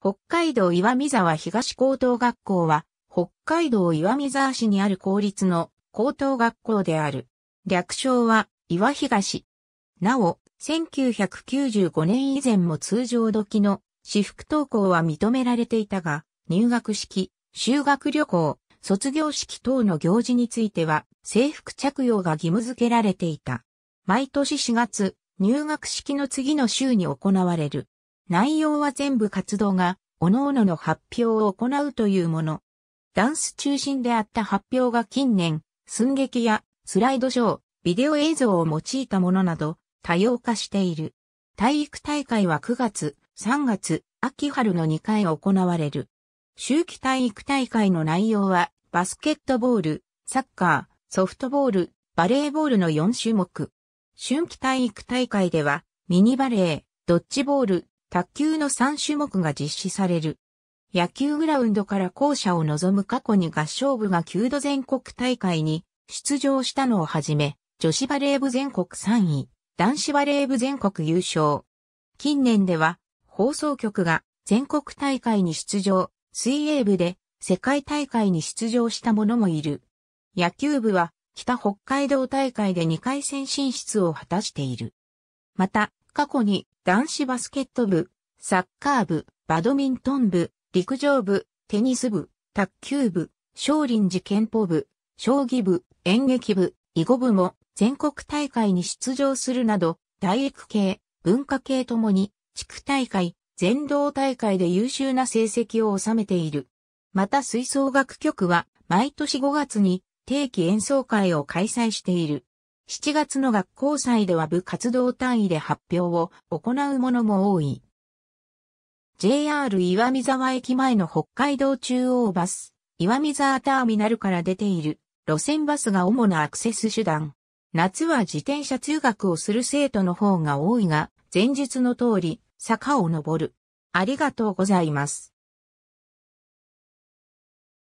北海道岩見沢東高等学校は、北海道岩見沢市にある公立の高等学校である。略称は岩東。なお、1995年以前も通常時の私服登校は認められていたが、入学式、修学旅行、卒業式等の行事については制服着用が義務付けられていた。毎年4月、入学式の次の週に行われる。内容は全部活動が、各々の発表を行うというもの。ダンス中心であった発表が近年、寸劇やスライドショー、ビデオ映像を用いたものなど、多様化している。体育大会は9月、3月、秋春の2回行われる。秋季体育大会の内容は、バスケットボール、サッカー、ソフトボール、バレーボールの4種目。春季体育大会では、ミニバレー、ドッジボール、卓球の3種目が実施される。野球グラウンドから校舎を望む過去に合唱部が9度全国大会に出場したのをはじめ、女子バレー部全国3位、男子バレー部全国優勝。近年では、放送局が全国大会に出場、水泳部で世界大会に出場した者もいる。野球部は北北海道大会で2回戦進出を果たしている。また、過去に男子バスケット部、サッカー部、バドミントン部、陸上部、テニス部、卓球部、少林寺憲法部、将棋部、演劇部、囲碁部も全国大会に出場するなど、大育系、文化系ともに、地区大会、全道大会で優秀な成績を収めている。また吹奏楽局は、毎年5月に定期演奏会を開催している。7月の学校祭では部活動単位で発表を行うものも多い。JR 岩見沢駅前の北海道中央バス、岩見沢ターミナルから出ている路線バスが主なアクセス手段。夏は自転車通学をする生徒の方が多いが、前述の通り坂を登る。ありがとうございます。